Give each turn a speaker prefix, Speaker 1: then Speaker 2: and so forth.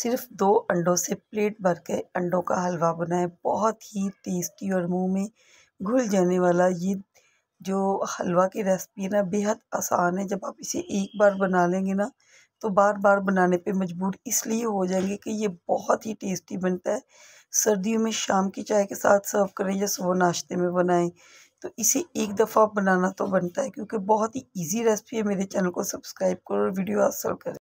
Speaker 1: सिर्फ दो अंडों से प्लेट भर के अंडों का हलवा बनाए बहुत ही टेस्टी और मुंह में घुल जाने वाला ये जो हलवा की रेसिपी है ना बेहद आसान है जब आप इसे एक बार बना लेंगे ना तो बार बार बनाने पे मजबूर इसलिए हो जाएंगे कि ये बहुत ही टेस्टी बनता है सर्दियों में शाम की चाय के साथ सर्व करें या सुबह नाश्ते में बनाएं तो इसे एक दफ़ा बनाना तो बनता है क्योंकि बहुत ही इजी रेसिपी है मेरे चैनल को सब्सक्राइब करो और वीडियो हासिल करें